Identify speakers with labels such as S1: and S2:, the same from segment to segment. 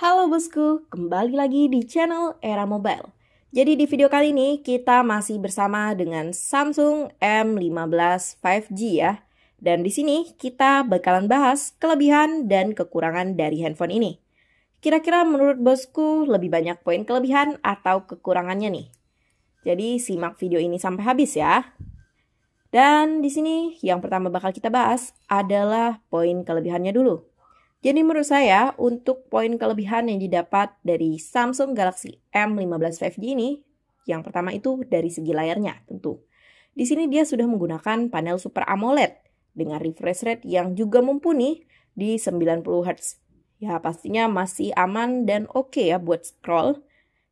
S1: Halo bosku, kembali lagi di channel Era Mobile. Jadi di video kali ini kita masih bersama dengan Samsung M15 5G ya. Dan di sini kita bakalan bahas kelebihan dan kekurangan dari handphone ini. Kira-kira menurut bosku lebih banyak poin kelebihan atau kekurangannya nih. Jadi simak video ini sampai habis ya. Dan di sini yang pertama bakal kita bahas adalah poin kelebihannya dulu. Jadi menurut saya untuk poin kelebihan yang didapat dari Samsung Galaxy M15 5G ini, yang pertama itu dari segi layarnya tentu. Di sini dia sudah menggunakan panel Super AMOLED dengan refresh rate yang juga mumpuni di 90 Hz. Ya pastinya masih aman dan oke okay ya buat scroll.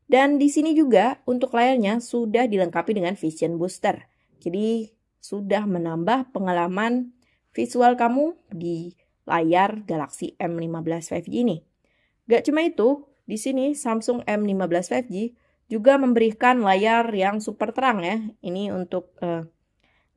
S1: Dan di sini juga untuk layarnya sudah dilengkapi dengan Vision Booster. Jadi sudah menambah pengalaman visual kamu di layar Galaxy M15 5G ini. Gak cuma itu, di sini Samsung M15 5G juga memberikan layar yang super terang ya. Ini untuk uh,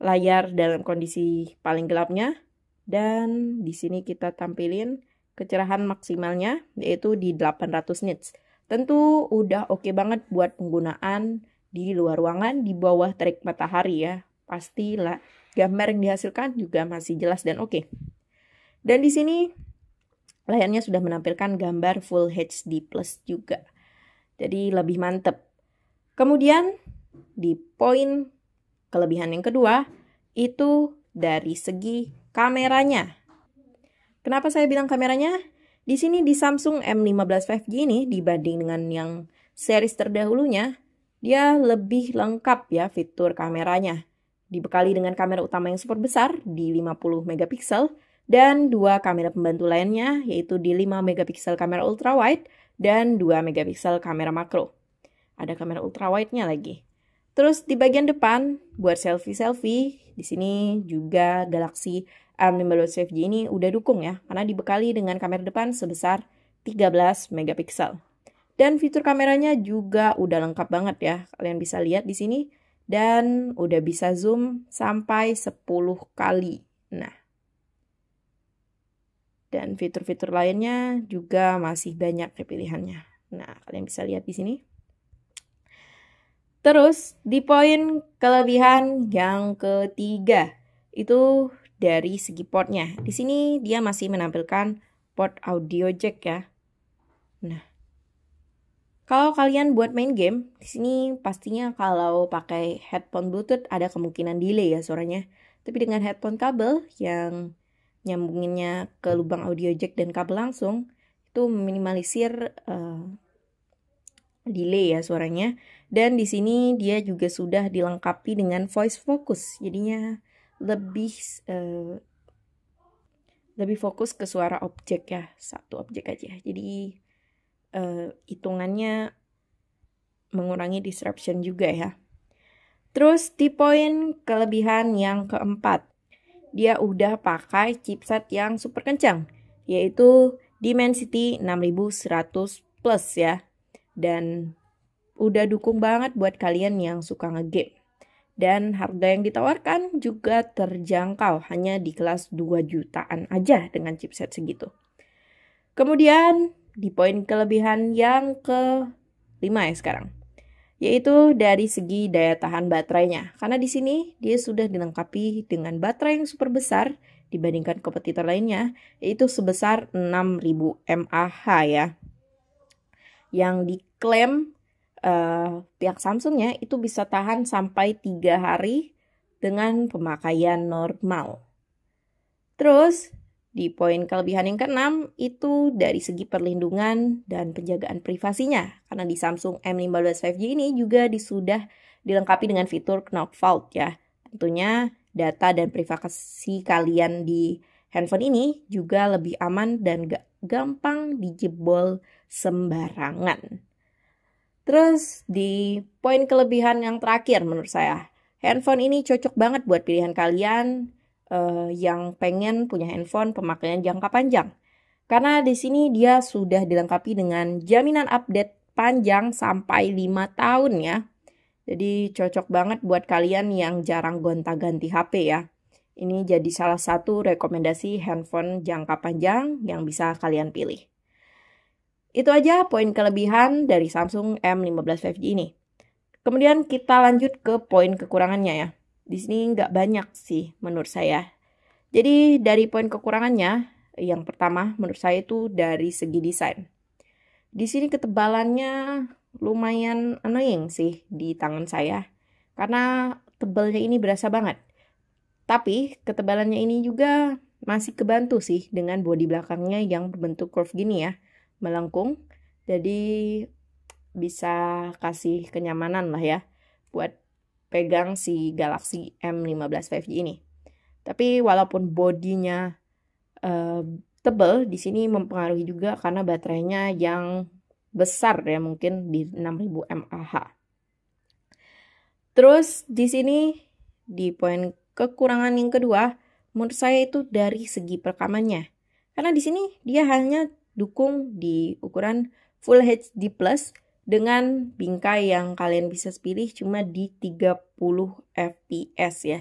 S1: layar dalam kondisi paling gelapnya. Dan di sini kita tampilin kecerahan maksimalnya yaitu di 800 nits. Tentu udah oke okay banget buat penggunaan di luar ruangan di bawah terik matahari ya. Pastilah gambar yang dihasilkan juga masih jelas dan oke. Okay. Dan di sini layarnya sudah menampilkan gambar full HD plus juga. Jadi lebih mantep. Kemudian di poin kelebihan yang kedua itu dari segi kameranya. Kenapa saya bilang kameranya? Di sini di Samsung M15 5G ini dibanding dengan yang series terdahulunya, dia lebih lengkap ya fitur kameranya. Dibekali dengan kamera utama yang super besar di 50 megapiksel dan dua kamera pembantu lainnya yaitu di 5 megapiksel kamera ultrawide dan 2 megapiksel kamera makro. Ada kamera ultrawide-nya lagi. Terus di bagian depan buat selfie-selfie, di sini juga Galaxy A15 5G ini udah dukung ya karena dibekali dengan kamera depan sebesar 13 megapiksel. Dan fitur kameranya juga udah lengkap banget ya. Kalian bisa lihat di sini dan udah bisa zoom sampai 10 kali. Nah, dan fitur-fitur lainnya juga masih banyak pilihannya. Nah, kalian bisa lihat di sini. Terus di poin kelebihan yang ketiga itu dari segi portnya. Di sini dia masih menampilkan port audio jack ya. Nah, kalau kalian buat main game, di sini pastinya kalau pakai headphone Bluetooth ada kemungkinan delay ya suaranya. Tapi dengan headphone kabel yang nyambunginnya ke lubang audio jack dan kabel langsung itu meminimalisir uh, delay ya suaranya dan di sini dia juga sudah dilengkapi dengan voice focus jadinya lebih uh, lebih fokus ke suara objek ya satu objek aja jadi uh, hitungannya mengurangi disruption juga ya terus di poin kelebihan yang keempat dia udah pakai chipset yang super kencang, yaitu Dimensity 6100 Plus ya. Dan udah dukung banget buat kalian yang suka ngegame. Dan harga yang ditawarkan juga terjangkau, hanya di kelas 2 jutaan aja dengan chipset segitu. Kemudian di poin kelebihan yang ke 5 ya sekarang yaitu dari segi daya tahan baterainya. Karena di sini dia sudah dilengkapi dengan baterai yang super besar dibandingkan kompetitor lainnya, yaitu sebesar 6000 mAh ya. Yang diklaim uh, pihak Samsungnya itu bisa tahan sampai 3 hari dengan pemakaian normal. Terus di poin kelebihan yang keenam itu dari segi perlindungan dan penjagaan privasinya karena di Samsung M15 5G ini juga sudah dilengkapi dengan fitur Knock Fault ya. Tentunya data dan privasi kalian di handphone ini juga lebih aman dan gak gampang dijebol sembarangan. Terus di poin kelebihan yang terakhir menurut saya, handphone ini cocok banget buat pilihan kalian uh, yang pengen punya handphone pemakaian jangka panjang. Karena di sini dia sudah dilengkapi dengan jaminan update panjang sampai 5 tahun ya. Jadi cocok banget buat kalian yang jarang gonta-ganti HP ya. Ini jadi salah satu rekomendasi handphone jangka panjang yang bisa kalian pilih. Itu aja poin kelebihan dari Samsung M15 5G ini. Kemudian kita lanjut ke poin kekurangannya ya. Di sini nggak banyak sih menurut saya. Jadi dari poin kekurangannya, yang pertama menurut saya itu dari segi desain. Di sini ketebalannya lumayan annoying sih di tangan saya. Karena tebalnya ini berasa banget. Tapi ketebalannya ini juga masih kebantu sih dengan bodi belakangnya yang berbentuk curve gini ya. Melengkung. Jadi bisa kasih kenyamanan lah ya buat pegang si Galaxy M15 5G ini. Tapi walaupun bodinya uh, tebel, di sini mempengaruhi juga karena baterainya yang besar ya mungkin di 6000 mAh. Terus di sini di poin kekurangan yang kedua, menurut saya itu dari segi perekamannya. Karena di sini dia hanya dukung di ukuran Full HD Plus dengan bingkai yang kalian bisa pilih cuma di 30 fps ya.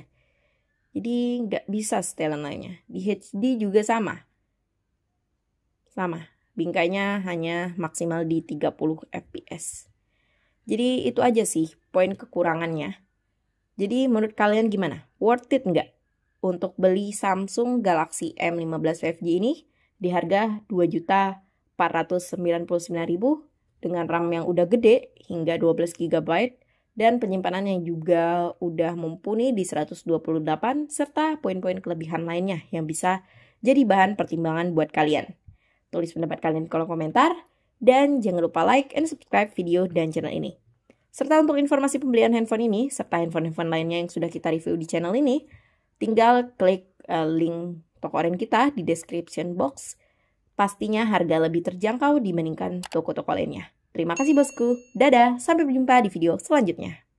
S1: Jadi nggak bisa setelan lainnya. Di HD juga sama. Sama. Bingkainya hanya maksimal di 30 fps. Jadi itu aja sih poin kekurangannya. Jadi menurut kalian gimana? Worth it nggak untuk beli Samsung Galaxy M15 5G ini di harga 2.499.000 dengan RAM yang udah gede hingga 12 GB dan penyimpanan yang juga udah mumpuni di 128 serta poin-poin kelebihan lainnya yang bisa jadi bahan pertimbangan buat kalian. Tulis pendapat kalian di kolom komentar dan jangan lupa like and subscribe video dan channel ini. Serta untuk informasi pembelian handphone ini serta handphone-handphone lainnya yang sudah kita review di channel ini, tinggal klik uh, link toko online kita di description box Pastinya harga lebih terjangkau dibandingkan toko-toko lainnya. Terima kasih bosku. Dadah, sampai berjumpa di video selanjutnya.